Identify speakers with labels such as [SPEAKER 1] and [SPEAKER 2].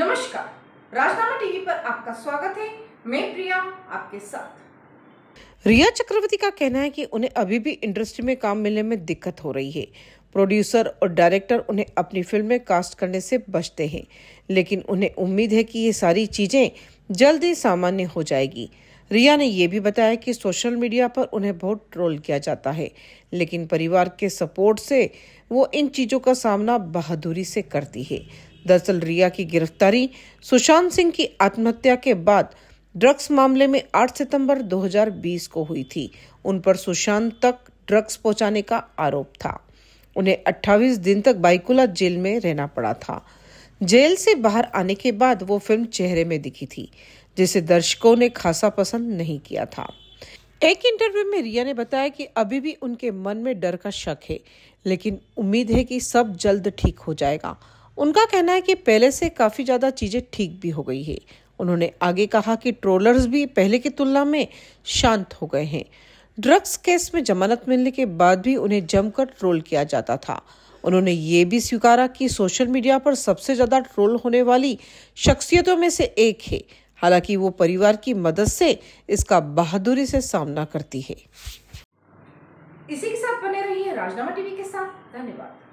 [SPEAKER 1] नमस्कार राजनामा टीवी पर आपका स्वागत है मैं प्रिया आपके साथ
[SPEAKER 2] रिया चक्रवर्ती का कहना है कि उन्हें अभी भी इंडस्ट्री में काम मिलने में दिक्कत हो रही है प्रोड्यूसर और डायरेक्टर उन्हें अपनी फिल्म में कास्ट करने से बचते हैं लेकिन उन्हें उम्मीद है कि ये सारी चीजें जल्द ही सामान्य हो जाएगी रिया ने यह भी बताया कि सोशल मीडिया पर उन्हें बहुत ट्रोल किया जाता है लेकिन परिवार के सपोर्ट से वो इन चीज़ों का सामना बहादुरी से करती है दरअसल रिया की गिरफ्तारी सुशांत सिंह की आत्महत्या के बाद ड्रग्स मामले में 8 सितंबर 2020 को हुई थी उन पर सुशांत तक ड्रग्स पहुंचाने का आरोप था उन्हें 28 दिन तक बाइकुला जेल में रहना पड़ा था जेल से बाहर आने के बाद वो फिल्म चेहरे में दिखी थी जिसे दर्शकों ने खासा पसंद नहीं किया था एक इंटरव्यू में रिया ने बताया कि अभी भी उनके मन में डर का शक है लेकिन उम्मीद है कि सब जल्द ठीक हो जाएगा उनका कहना है कि पहले से काफ़ी ज़्यादा चीज़ें ठीक भी हो गई है उन्होंने आगे कहा कि ट्रोलर्स भी पहले की तुलना में शांत हो गए हैं ड्रग्स केस में जमानत मिलने के बाद भी उन्हें जमकर ट्रोल किया जाता था उन्होंने ये भी स्वीकारा कि सोशल मीडिया पर सबसे ज़्यादा ट्रोल होने वाली शख्सियतों में से एक है हालांकि वो परिवार की मदद से इसका बहादुरी से सामना करती है
[SPEAKER 1] इसी के साथ बने रहिए राजनामा टीवी के साथ धन्यवाद